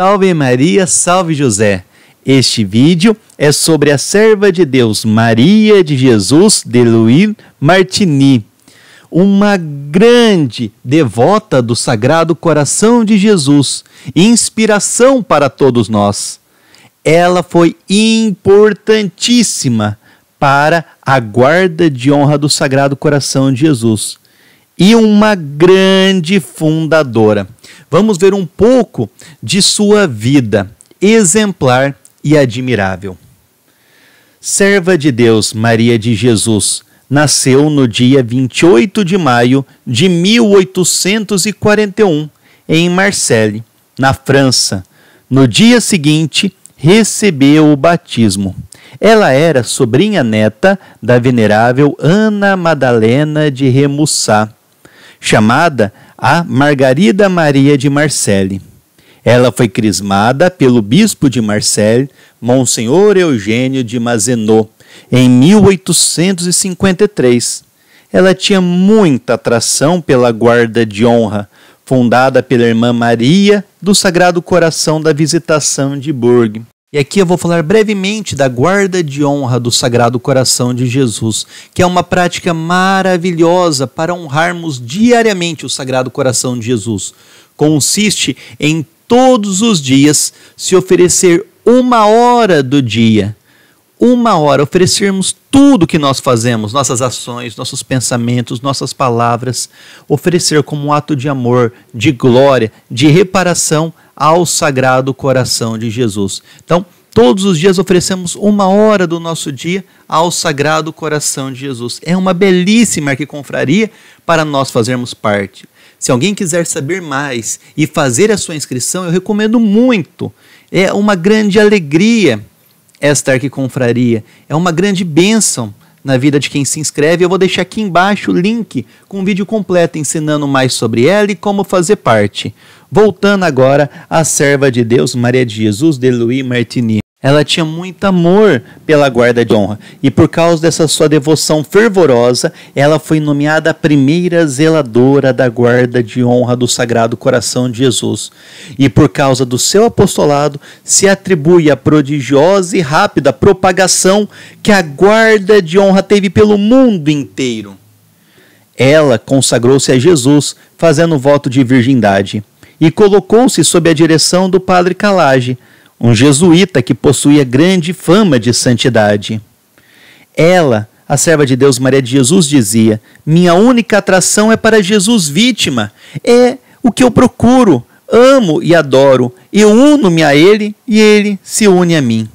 Salve Maria, salve José. Este vídeo é sobre a serva de Deus Maria de Jesus de Louis Martini, uma grande devota do Sagrado Coração de Jesus, inspiração para todos nós. Ela foi importantíssima para a guarda de honra do Sagrado Coração de Jesus e uma grande fundadora. Vamos ver um pouco de sua vida exemplar e admirável. Serva de Deus, Maria de Jesus, nasceu no dia 28 de maio de 1841 em Marseille, na França. No dia seguinte, recebeu o batismo. Ela era sobrinha neta da venerável Ana Madalena de Remussat, chamada a Margarida Maria de Marcelli. Ela foi crismada pelo bispo de Marseille, Monsenhor Eugênio de Mazenot, em 1853. Ela tinha muita atração pela Guarda de Honra, fundada pela irmã Maria do Sagrado Coração da Visitação de Burg. E aqui eu vou falar brevemente da guarda de honra do Sagrado Coração de Jesus, que é uma prática maravilhosa para honrarmos diariamente o Sagrado Coração de Jesus. Consiste em todos os dias se oferecer uma hora do dia, uma hora, oferecermos tudo que nós fazemos, nossas ações, nossos pensamentos, nossas palavras, oferecer como um ato de amor, de glória, de reparação ao Sagrado Coração de Jesus. Então, todos os dias oferecemos uma hora do nosso dia ao Sagrado Coração de Jesus. É uma belíssima arquiconfraria para nós fazermos parte. Se alguém quiser saber mais e fazer a sua inscrição, eu recomendo muito. É uma grande alegria esta arquiconfraria. É uma grande bênção na vida de quem se inscreve. Eu vou deixar aqui embaixo o link com o um vídeo completo ensinando mais sobre ela e como fazer parte. Voltando agora à serva de Deus, Maria de Jesus de Louis Martini. Ela tinha muito amor pela guarda de honra e, por causa dessa sua devoção fervorosa, ela foi nomeada a primeira zeladora da guarda de honra do Sagrado Coração de Jesus. E, por causa do seu apostolado, se atribui a prodigiosa e rápida propagação que a guarda de honra teve pelo mundo inteiro. Ela consagrou-se a Jesus, fazendo voto de virgindade e colocou-se sob a direção do padre Calage, um jesuíta que possuía grande fama de santidade. Ela, a serva de Deus Maria de Jesus, dizia: Minha única atração é para Jesus vítima, é o que eu procuro, amo e adoro, eu uno-me a Ele e Ele se une a mim.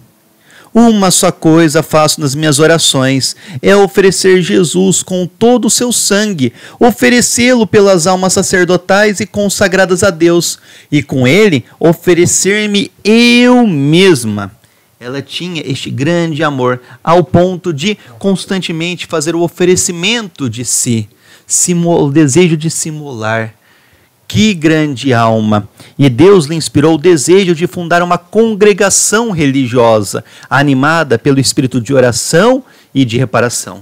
Uma só coisa faço nas minhas orações: é oferecer Jesus com todo o seu sangue, oferecê-lo pelas almas sacerdotais e consagradas a Deus, e com ele oferecer-me eu mesma. Ela tinha este grande amor ao ponto de constantemente fazer o oferecimento de si, o desejo de simular que grande alma! E Deus lhe inspirou o desejo de fundar uma congregação religiosa, animada pelo espírito de oração e de reparação.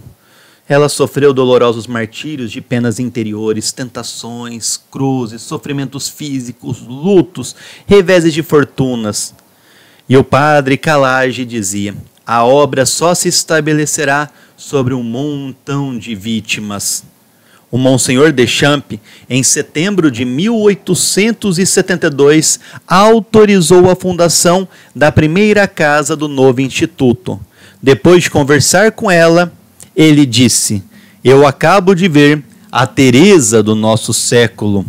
Ela sofreu dolorosos martírios de penas interiores, tentações, cruzes, sofrimentos físicos, lutos, reveses de fortunas. E o padre Calage dizia: a obra só se estabelecerá sobre um montão de vítimas o Monsenhor Deschamps, em setembro de 1872, autorizou a fundação da primeira casa do novo instituto. Depois de conversar com ela, ele disse: Eu acabo de ver a Teresa do nosso século.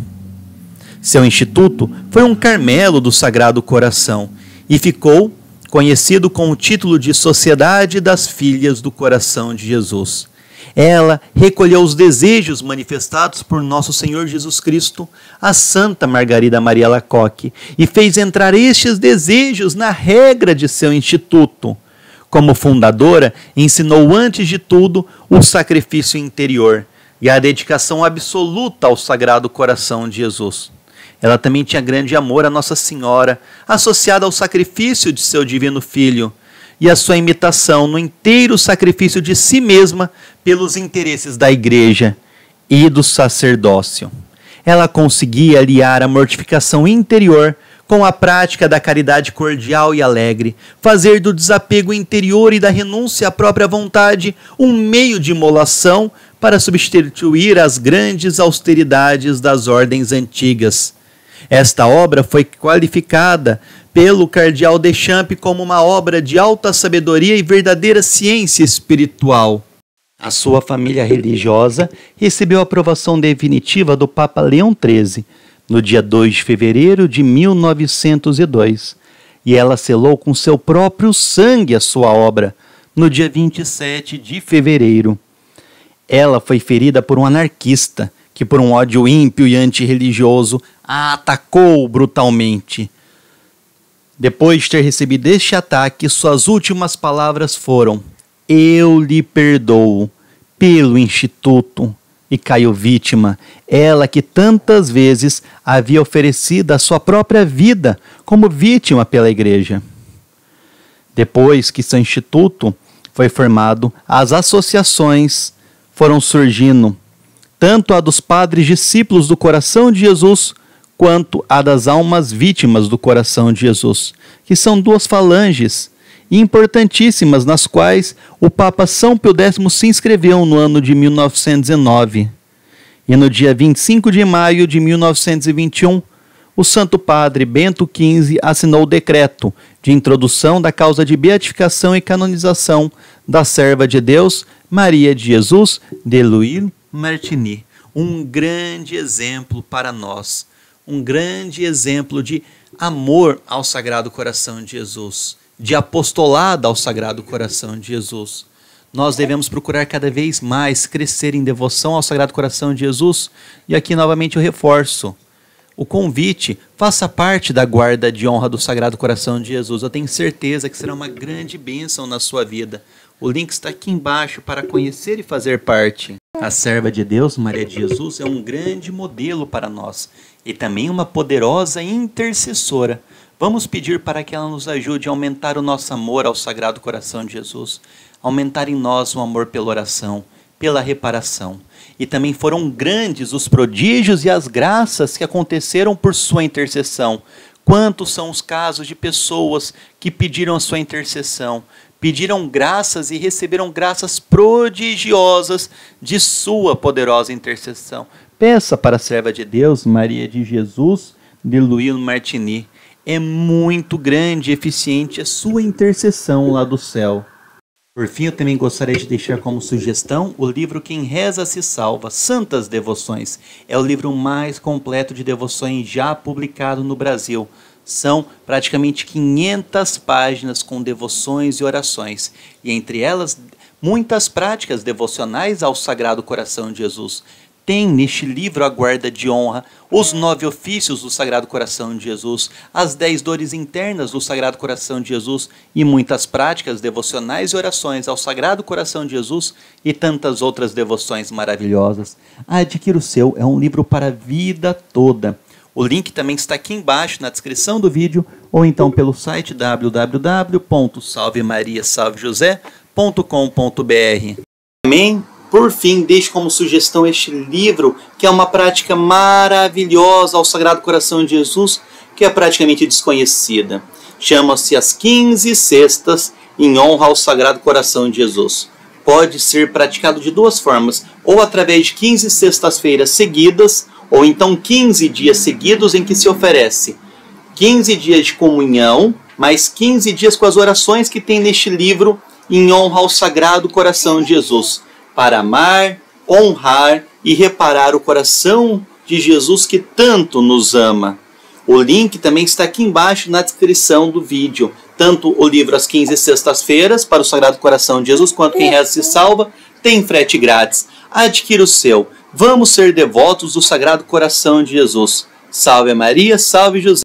Seu instituto foi um Carmelo do Sagrado Coração e ficou conhecido com o título de Sociedade das Filhas do Coração de Jesus. Ela recolheu os desejos manifestados por nosso Senhor Jesus Cristo a Santa Margarida Maria Lacoque e fez entrar estes desejos na regra de seu instituto. Como fundadora, ensinou antes de tudo o sacrifício interior e a dedicação absoluta ao Sagrado Coração de Jesus. Ela também tinha grande amor à Nossa Senhora, associada ao sacrifício de seu Divino Filho e a sua imitação no inteiro sacrifício de si mesma pelos interesses da igreja e do sacerdócio. Ela conseguia aliar a mortificação interior com a prática da caridade cordial e alegre, fazer do desapego interior e da renúncia à própria vontade um meio de imolação para substituir as grandes austeridades das ordens antigas. Esta obra foi qualificada pelo cardeal Deschamps como uma obra de alta sabedoria e verdadeira ciência espiritual. A sua família religiosa recebeu a aprovação definitiva do Papa Leão XIII no dia 2 de fevereiro de 1902, e ela selou com seu próprio sangue a sua obra no dia 27 de fevereiro. Ela foi ferida por um anarquista que, por um ódio ímpio e antirreligioso, a atacou brutalmente. Depois de ter recebido este ataque, suas últimas palavras foram: Eu lhe perdoo pelo Instituto. E caiu vítima, ela que tantas vezes havia oferecido a sua própria vida como vítima pela igreja. Depois que seu instituto foi formado, as associações foram surgindo, tanto a dos padres discípulos do coração de Jesus quanto à das almas vítimas do coração de Jesus, que são duas falanges importantíssimas nas quais o Papa São Pio X se inscreveu no ano de 1919. E no dia 25 de maio de 1921, o Santo Padre Bento XV assinou o decreto de introdução da causa de beatificação e canonização da serva de Deus Maria de Jesus de Louis Martini, um grande exemplo para nós um grande exemplo de amor ao Sagrado Coração de Jesus, de apostolado ao Sagrado Coração de Jesus. Nós devemos procurar cada vez mais crescer em devoção ao Sagrado Coração de Jesus. E aqui novamente eu reforço o convite, faça parte da guarda de honra do Sagrado Coração de Jesus. Eu tenho certeza que será uma grande bênção na sua vida. O link está aqui embaixo para conhecer e fazer parte. A serva de Deus, Maria de Jesus, é um grande modelo para nós e também uma poderosa intercessora. Vamos pedir para que ela nos ajude a aumentar o nosso amor ao Sagrado Coração de Jesus, aumentar em nós o amor pela oração, pela reparação. E também foram grandes os prodígios e as graças que aconteceram por sua intercessão. Quantos são os casos de pessoas que pediram a sua intercessão, pediram graças e receberam graças prodigiosas de sua poderosa intercessão. Peça para a serva de Deus, Maria de Jesus, de Luís Martini. É muito grande e eficiente a sua intercessão lá do céu. Por fim, eu também gostaria de deixar como sugestão o livro Quem Reza Se Salva, Santas Devoções. É o livro mais completo de devoções já publicado no Brasil. São praticamente 500 páginas com devoções e orações, e entre elas, muitas práticas devocionais ao Sagrado Coração de Jesus tem neste livro a guarda de honra, os nove ofícios do Sagrado Coração de Jesus, as dez dores internas do Sagrado Coração de Jesus e muitas práticas devocionais e orações ao Sagrado Coração de Jesus e tantas outras devoções maravilhosas. Adquira o seu, é um livro para a vida toda. O link também está aqui embaixo na descrição do vídeo ou então pelo site www.salvemariasalvejosé.com.br. Amém? Por fim, deixo como sugestão este livro, que é uma prática maravilhosa ao Sagrado Coração de Jesus, que é praticamente desconhecida. Chama-se As 15 Sextas em Honra ao Sagrado Coração de Jesus. Pode ser praticado de duas formas, ou através de 15 sextas-feiras seguidas, ou então 15 dias seguidos em que se oferece 15 dias de comunhão, mais 15 dias com as orações que tem neste livro em honra ao Sagrado Coração de Jesus para amar, honrar e reparar o coração de Jesus que tanto nos ama. O link também está aqui embaixo na descrição do vídeo. Tanto o livro As 15 Sextas-Feiras para o Sagrado Coração de Jesus, quanto Quem Reza Se Salva, tem frete grátis. Adquira o seu. Vamos ser devotos do Sagrado Coração de Jesus. Salve Maria, salve José.